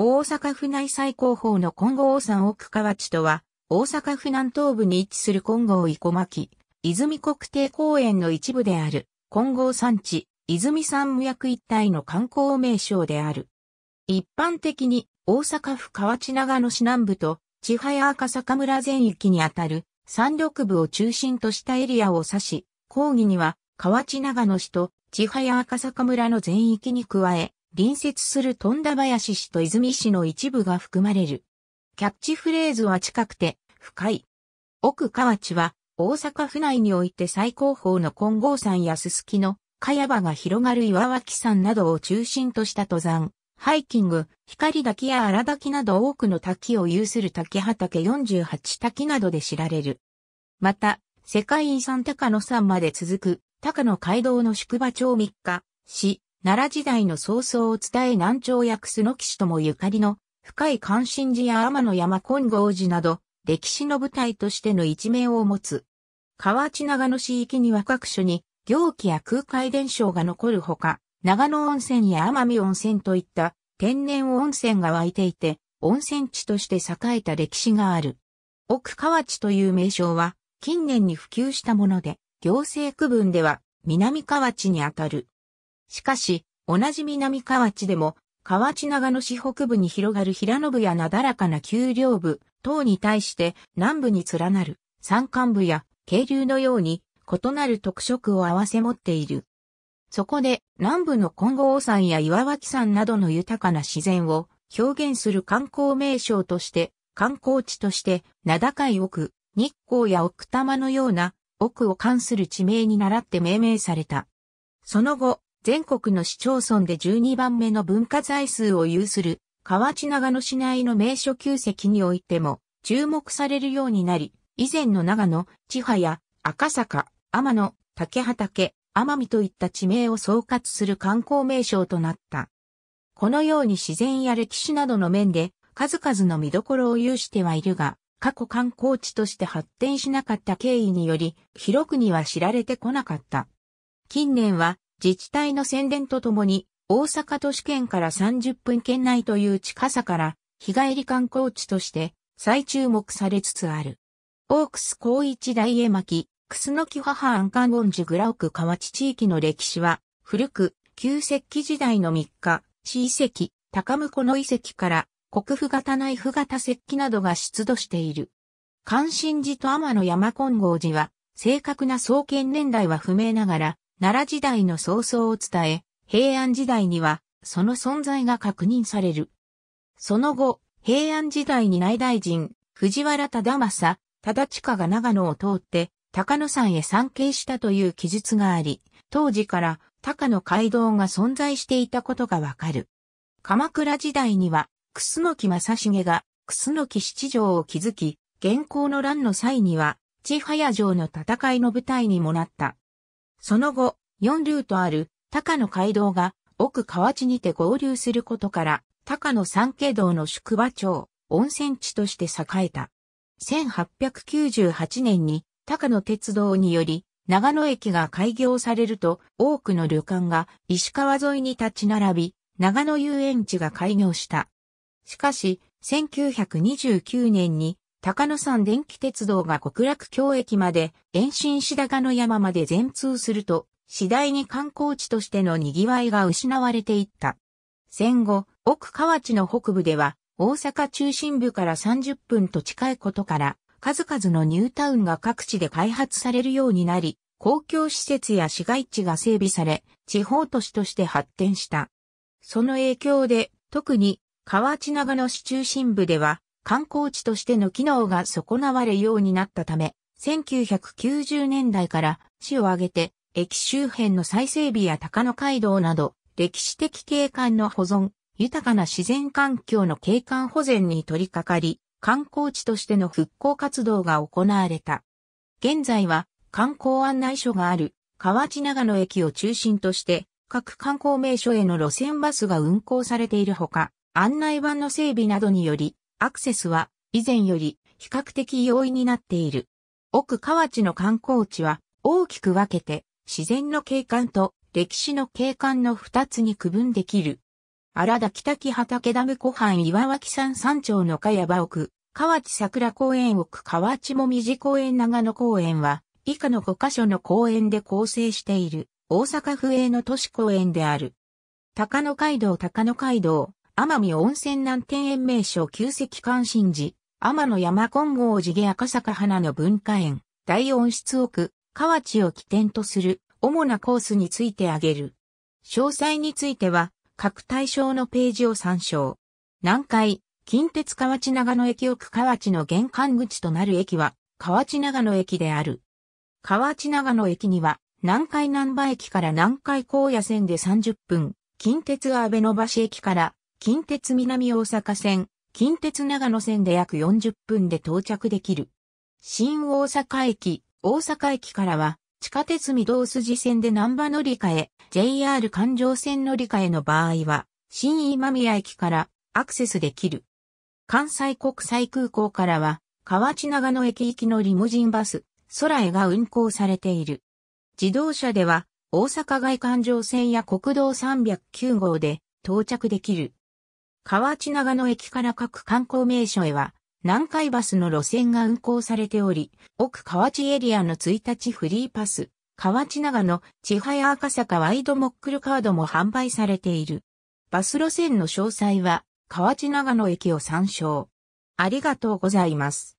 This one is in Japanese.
大阪府内最高峰の金剛山奥河内とは、大阪府南東部に位置する金剛生巻、泉国定公園の一部である、金剛山地、泉山無役一帯の観光名称である。一般的に、大阪府河内長野市南部と、千早赤坂村全域にあたる、山緑部を中心としたエリアを指し、講義には、河内長野市と千早赤坂村の全域に加え、隣接する富田林市と泉市の一部が含まれる。キャッチフレーズは近くて深い。奥河内は大阪府内において最高峰の金剛山やすすきの茅場が広がる岩脇山などを中心とした登山、ハイキング、光滝や荒滝など多くの滝を有する滝畑48滝などで知られる。また、世界遺産高野山まで続く高野街道の宿場町3日、市、奈良時代の早々を伝え南朝や楠木氏ともゆかりの深い関心寺や天の山金剛寺など歴史の舞台としての一面を持つ。河内長野市域には各所に行基や空海伝承が残るほか、長野温泉や奄美温泉といった天然温泉が湧いていて、温泉地として栄えた歴史がある。奥河内という名称は近年に普及したもので、行政区分では南河内にあたる。しかし、同じ南河内でも、河内長野市北部に広がる平野部やなだらかな丘陵部等に対して南部に連なる山間部や渓流のように異なる特色を合わせ持っている。そこで南部の金剛山や岩脇山などの豊かな自然を表現する観光名称として観光地として名高い奥、日光や奥多摩のような奥を関する地名に倣って命名された。その後、全国の市町村で12番目の文化財数を有する、河内長野市内の名所旧跡においても、注目されるようになり、以前の長野、千葉や赤坂、天野、竹畑、天海といった地名を総括する観光名称となった。このように自然や歴史などの面で数々の見どころを有してはいるが、過去観光地として発展しなかった経緯により、広くには知られてこなかった。近年は自治体の宣伝とともに、大阪都市圏から30分圏内という近さから、日帰り観光地として再注目されつつある。オークス高一大江巻、クスノキ母安観音寺グラオク河内地域の歴史は、古く、旧石器時代の3日、地遺跡、高婿の遺跡から、国府型内府型石器などが出土している。関心寺と天の山金剛寺は、正確な創建年代は不明ながら、奈良時代の早々を伝え、平安時代にはその存在が確認される。その後、平安時代に内大臣、藤原忠政、忠親が長野を通って高野山へ参詣したという記述があり、当時から高野街道が存在していたことがわかる。鎌倉時代には、楠木正成が楠木七条を築き、現行の乱の際には、千早城の戦いの舞台にもなった。その後、4ルートある高野街道が奥河内にて合流することから、高野三景道の宿場町、温泉地として栄えた。1898年に高野鉄道により、長野駅が開業されると、多くの旅館が石川沿いに立ち並び、長野遊園地が開業した。しかし、1929年に高野山電気鉄道が極楽京駅まで延伸し高野山まで全通すると、次第に観光地としての賑わいが失われていった。戦後、奥河内の北部では、大阪中心部から30分と近いことから、数々のニュータウンが各地で開発されるようになり、公共施設や市街地が整備され、地方都市として発展した。その影響で、特に、河内長野市中心部では、観光地としての機能が損なわれようになったため、1990年代から市を挙げて、駅周辺の再整備や高野街道など、歴史的景観の保存、豊かな自然環境の景観保全に取り掛かり、観光地としての復興活動が行われた。現在は観光案内所がある河内長野駅を中心として各観光名所への路線バスが運行されているほか、案内板の整備などによりアクセスは以前より比較的容易になっている。奥河内の観光地は大きく分けて自然の景観と歴史の景観の二つに区分できる。荒田北木畑ダム湖畔岩脇山山頂の茅場奥、河内桜公園奥河内もみじ公園長野公園は以下の5カ所の公園で構成している大阪府営の都市公園である。高野街道高野街道、奄美温泉南天園名所旧跡関心寺、天野山金剛寺下赤坂花の文化園、大温室奥、河内を起点とする主なコースについて挙げる。詳細については、各対象のページを参照。南海、近鉄河内長野駅奥河内の玄関口となる駅は、河内長野駅である。河内長野駅には、南海南波駅から南海高野線で30分、近鉄安倍野橋駅から近鉄南大阪線、近鉄長野線で約40分で到着できる。新大阪駅、大阪駅からは、地下鉄御堂筋線で南波乗り換え、JR 環状線乗り換えの場合は、新今宮駅からアクセスできる。関西国際空港からは、河内長野駅行きのリムジンバス、空へが運行されている。自動車では、大阪外環状線や国道309号で到着できる。河内長野駅から各観光名所へは、南海バスの路線が運行されており、奥河内エリアの1日フリーパス、河内長野、千早赤坂ワイドモックルカードも販売されている。バス路線の詳細は、河内長野駅を参照。ありがとうございます。